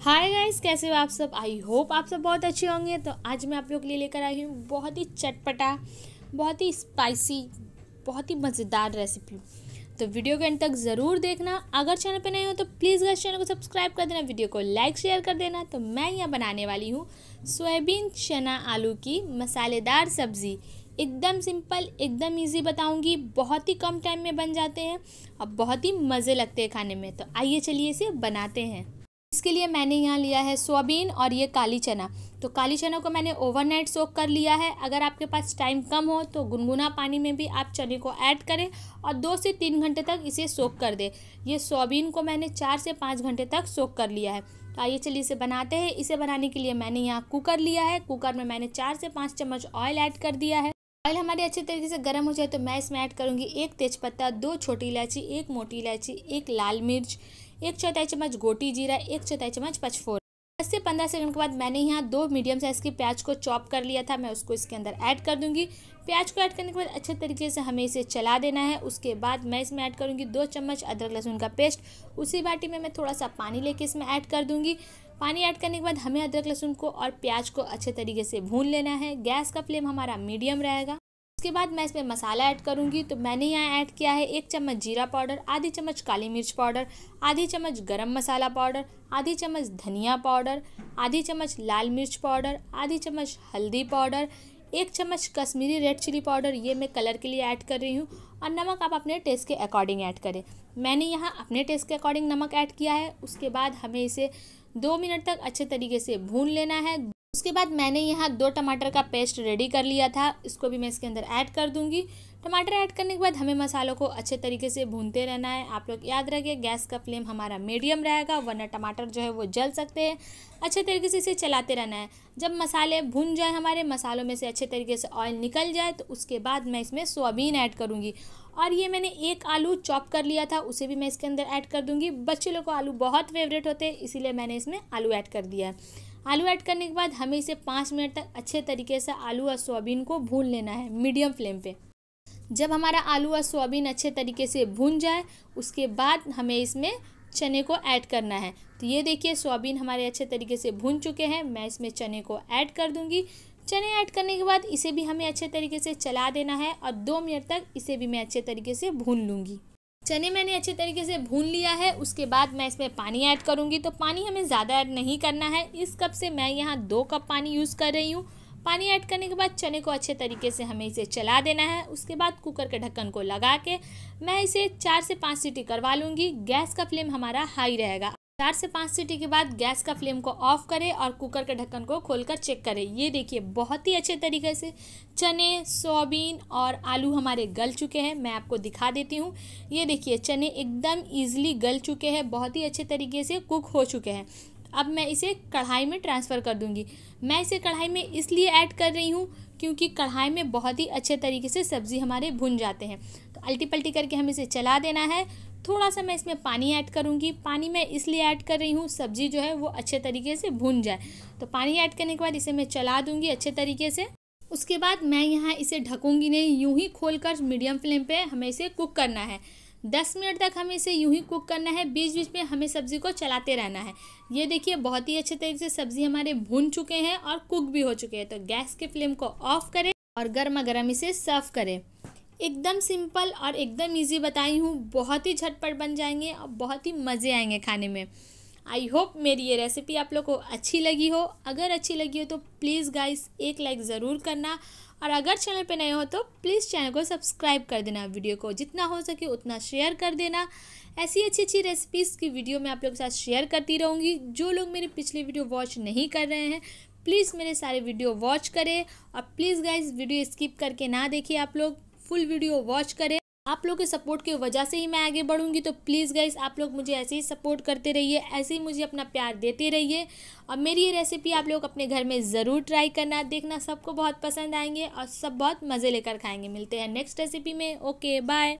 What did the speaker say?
hi guys कैसे हो आप सब आई होप आप सब बहुत अच्छे होंगे तो आज मैं आप लोग के लिए लेकर आई हूँ बहुत ही चटपटा बहुत ही स्पाइसी बहुत ही मज़ेदार रेसिपी तो वीडियो के अंत तक ज़रूर देखना अगर चैनल पर नए हो तो प्लीज़ गाइस चैनल को सब्सक्राइब कर देना वीडियो को लाइक शेयर कर देना तो मैं यहाँ बनाने वाली हूँ सोयाबीन चना आलू की मसालेदार सब्ज़ी एकदम सिंपल एकदम इजी बताऊंगी बहुत ही कम टाइम में बन जाते हैं और बहुत ही मज़े लगते हैं खाने में तो आइए चलिए इसे बनाते हैं इसके लिए मैंने यहाँ लिया है सोयाबीन और ये काली चना तो काली चना को मैंने ओवरनाइट सोक कर लिया है अगर आपके पास टाइम कम हो तो गुनगुना पानी में भी आप चने को ऐड करें और दो से तीन घंटे तक इसे सोक कर दें ये सोयाबीन को मैंने चार से पाँच घंटे तक सोक कर लिया है तो आइए चलिए इसे बनाते हैं इसे बनाने के लिए मैंने यहाँ कुकर लिया है कुकर में मैंने चार से पाँच चम्मच ऑयल ऐड कर दिया है ऑयल हमारे अच्छे तरीके से गर्म हो जाए तो मैं इसमें ऐड करूँगी एक तेज़पत्ता दो छोटी इलायची एक मोटी इलायची एक लाल मिर्च एक चौथाई चम्मच गोटी जीरा एक चौथाई चम्मच पचफोर दस से पंद्रह सेकंड के बाद मैंने यहाँ दो मीडियम साइज़ के प्याज को चॉप कर लिया था मैं उसको इसके अंदर ऐड कर दूंगी प्याज को ऐड करने के बाद अच्छे तरीके से हमें इसे चला देना है उसके बाद मैं इसमें ऐड करूँगी दो चम्मच अदरक लहसुन का पेस्ट उसी बाटी में मैं थोड़ा सा पानी लेके इसमें ऐड कर दूँगी पानी ऐड करने के बाद हमें अदरक लहसुन को और प्याज को अच्छे तरीके से भून लेना है गैस का फ्लेम हमारा मीडियम रहेगा उसके बाद मैं इसमें मसाला ऐड करूँगी तो मैंने यहाँ ऐड किया है एक चम्मच जीरा पाउडर आधी चम्मच काली मिर्च पाउडर आधी चम्मच गरम मसाला पाउडर आधी चम्मच धनिया पाउडर आधी चम्मच लाल मिर्च पाउडर आधी चम्मच हल्दी पाउडर एक चम्मच कश्मीरी रेड चिली पाउडर ये मैं कलर के लिए ऐड कर रही हूँ और नमक आप अपने टेस्ट के अकॉर्डिंग ऐड करें मैंने यहाँ अपने टेस्ट के अकॉर्डिंग नमक ऐड किया है उसके बाद हमें इसे दो मिनट तक अच्छे तरीके से भून लेना है उसके बाद मैंने यहाँ दो टमाटर का पेस्ट रेडी कर लिया था इसको भी मैं इसके अंदर ऐड कर दूंगी टमाटर ऐड करने के बाद हमें मसालों को अच्छे तरीके से भूनते रहना है आप लोग याद रखिए गैस का फ्लेम हमारा मीडियम रहेगा वरना टमाटर जो है वो जल सकते हैं अच्छे तरीके से इसे चलाते रहना है जब मसाले भुन जाए हमारे मसालों में से अच्छे तरीके से ऑयल निकल जाए तो उसके बाद मैं इसमें सोयाबीन ऐड करूँगी और ये मैंने एक आलू चॉप कर लिया था उसे भी मैं इसके अंदर ऐड कर दूँगी बच्चे लोग को आलू बहुत फेवरेट होते हैं इसीलिए मैंने इसमें आलू ऐड कर दिया है आलू ऐड करने के बाद हमें इसे पाँच मिनट तक अच्छे तरीके से आलू और सोयाबीन को भून लेना है मीडियम फ्लेम पर जब हमारा आलू और सोयाबीन अच्छे तरीके से भून जाए उसके बाद हमें इसमें चने को ऐड करना है तो ये देखिए सोयाबीन हमारे अच्छे तरीके से भून चुके हैं मैं इसमें चने को ऐड कर दूँगी चने ऐड करने के बाद इसे भी हमें अच्छे तरीके से चला देना है और दो मिनट तक इसे भी मैं अच्छे तरीके से भून लूँगी चने मैंने अच्छे तरीके से भून लिया है उसके बाद मैं इसमें पानी ऐड करूँगी तो पानी हमें ज़्यादा ऐड नहीं करना है इस कप से मैं यहाँ दो कप पानी यूज़ कर रही हूँ पानी ऐड करने के बाद चने को अच्छे तरीके से हमें इसे चला देना है उसके बाद कुकर के ढक्कन को लगा के मैं इसे चार से पाँच सीटी करवा लूँगी गैस का फ्लेम हमारा हाई रहेगा चार से पाँच सीटी के बाद गैस का फ्लेम को ऑफ करें और कुकर के ढक्कन को खोलकर चेक करें ये देखिए बहुत ही अच्छे तरीके से चने सोयाबीन और आलू हमारे गल चुके हैं मैं आपको दिखा देती हूँ ये देखिए चने एकदम ईजिली गल चुके हैं बहुत ही अच्छे तरीके से कुक हो चुके हैं अब मैं इसे कढ़ाई में ट्रांसफ़र कर दूंगी मैं इसे कढ़ाई में इसलिए ऐड कर रही हूँ क्योंकि कढ़ाई में बहुत ही अच्छे तरीके से सब्ज़ी हमारे भुन जाते हैं तो अल्टी पल्टी करके हमें इसे चला देना है थोड़ा सा मैं इसमें पानी ऐड करूँगी पानी मैं इसलिए ऐड कर रही हूँ सब्ज़ी जो है वो अच्छे तरीके से भुन जाए तो पानी ऐड करने के बाद इसे मैं चला दूँगी अच्छे तरीके से उसके बाद मैं यहाँ इसे ढकूँगी नहीं यूँ ही खोल मीडियम फ्लेम पर हमें इसे कुक करना है दस मिनट तक हमें इसे यूं ही कुक करना है बीच बीच में हमें सब्ज़ी को चलाते रहना है ये देखिए बहुत ही अच्छे तरीके से सब्ज़ी हमारे भून चुके हैं और कुक भी हो चुके हैं तो गैस के फ्लेम को ऑफ करें और गर्मा गर्म इसे सर्व करें एकदम सिंपल और एकदम ईजी बताई हूँ बहुत ही झटपट बन जाएंगे और बहुत ही मज़े आएंगे खाने में आई होप मेरी ये रेसिपी आप लोग को अच्छी लगी हो अगर अच्छी लगी हो तो प्लीज़ गाइस एक लाइक ज़रूर करना और अगर चैनल पे नए हो तो प्लीज़ चैनल को सब्सक्राइब कर देना वीडियो को जितना हो सके उतना शेयर कर देना ऐसी अच्छी अच्छी रेसिपीज़ की वीडियो मैं आप लोगों के साथ शेयर करती रहूँगी जो लोग मेरे पिछले वीडियो वॉच नहीं कर रहे हैं प्लीज़ मेरे सारे वीडियो वॉच करें और प्लीज़ गाइज वीडियो स्किप करके ना देखिए आप लोग फुल वीडियो वॉच करें आप लोग के सपोर्ट की वजह से ही मैं आगे बढ़ूँगी तो प्लीज़ गाइस आप लोग मुझे ऐसे ही सपोर्ट करते रहिए ऐसे ही मुझे अपना प्यार देते रहिए और मेरी ये रेसिपी आप लोग अपने घर में ज़रूर ट्राई करना देखना सबको बहुत पसंद आएंगे और सब बहुत मज़े लेकर खाएंगे मिलते हैं नेक्स्ट रेसिपी में ओके बाय